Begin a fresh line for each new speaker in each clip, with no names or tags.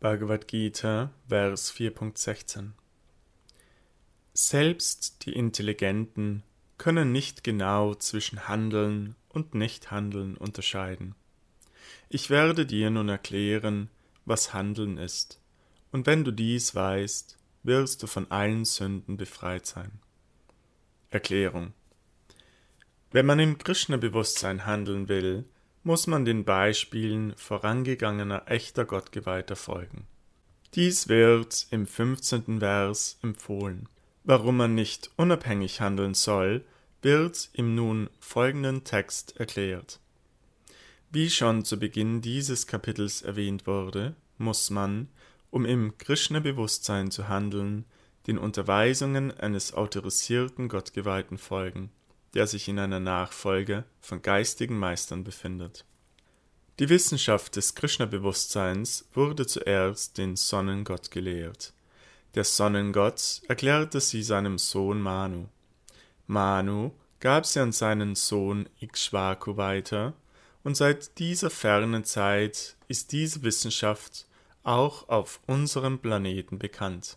Bhagavad Gita, Vers 4.16 Selbst die Intelligenten können nicht genau zwischen Handeln und Nichthandeln unterscheiden. Ich werde dir nun erklären, was Handeln ist, und wenn du dies weißt, wirst du von allen Sünden befreit sein. Erklärung Wenn man im Krishna-Bewusstsein handeln will, muss man den Beispielen vorangegangener echter Gottgeweihter folgen. Dies wird im 15. Vers empfohlen. Warum man nicht unabhängig handeln soll, wird im nun folgenden Text erklärt. Wie schon zu Beginn dieses Kapitels erwähnt wurde, muss man, um im Krishna-Bewusstsein zu handeln, den Unterweisungen eines autorisierten Gottgeweihten folgen der sich in einer Nachfolge von geistigen Meistern befindet. Die Wissenschaft des Krishna-Bewusstseins wurde zuerst den Sonnengott gelehrt. Der Sonnengott erklärte sie seinem Sohn Manu. Manu gab sie an seinen Sohn Ikshvaku weiter, und seit dieser fernen Zeit ist diese Wissenschaft auch auf unserem Planeten bekannt.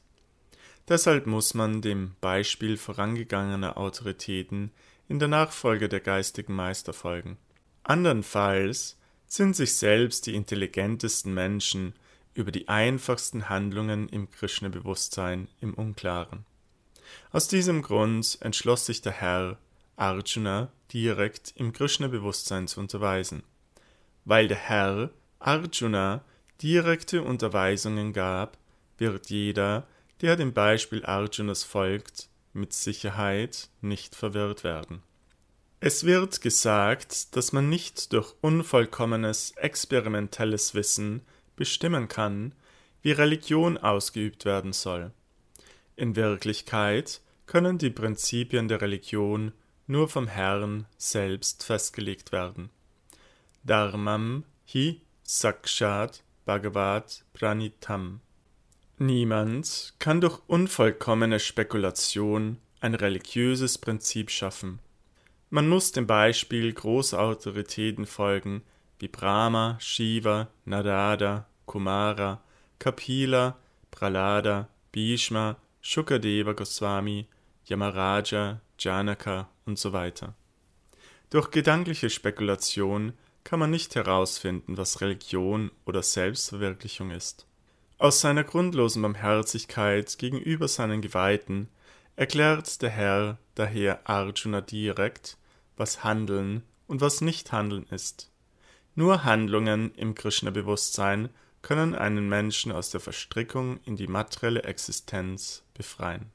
Deshalb muss man dem Beispiel vorangegangener Autoritäten in der Nachfolge der geistigen Meister folgen. Andernfalls sind sich selbst die intelligentesten Menschen über die einfachsten Handlungen im Krishna-Bewusstsein im Unklaren. Aus diesem Grund entschloss sich der Herr, Arjuna direkt im Krishna-Bewusstsein zu unterweisen. Weil der Herr Arjuna direkte Unterweisungen gab, wird jeder, der dem Beispiel Arjunas folgt, mit Sicherheit nicht verwirrt werden. Es wird gesagt, dass man nicht durch unvollkommenes experimentelles Wissen bestimmen kann, wie Religion ausgeübt werden soll. In Wirklichkeit können die Prinzipien der Religion nur vom Herrn selbst festgelegt werden. Dharmam hi sakshat Bhagavat Pranitam Niemand kann durch unvollkommene Spekulation ein religiöses Prinzip schaffen. Man muss dem Beispiel großer Autoritäten folgen, wie Brahma, Shiva, Narada, Kumara, Kapila, Pralada, Bhishma, Shukadeva Goswami, Yamaraja, Janaka und so weiter. Durch gedankliche Spekulation kann man nicht herausfinden, was Religion oder Selbstverwirklichung ist. Aus seiner grundlosen Barmherzigkeit gegenüber seinen Geweihten erklärt der Herr daher Arjuna direkt, was Handeln und was Nichthandeln ist. Nur Handlungen im Krishna-Bewusstsein können einen Menschen aus der Verstrickung in die materielle Existenz befreien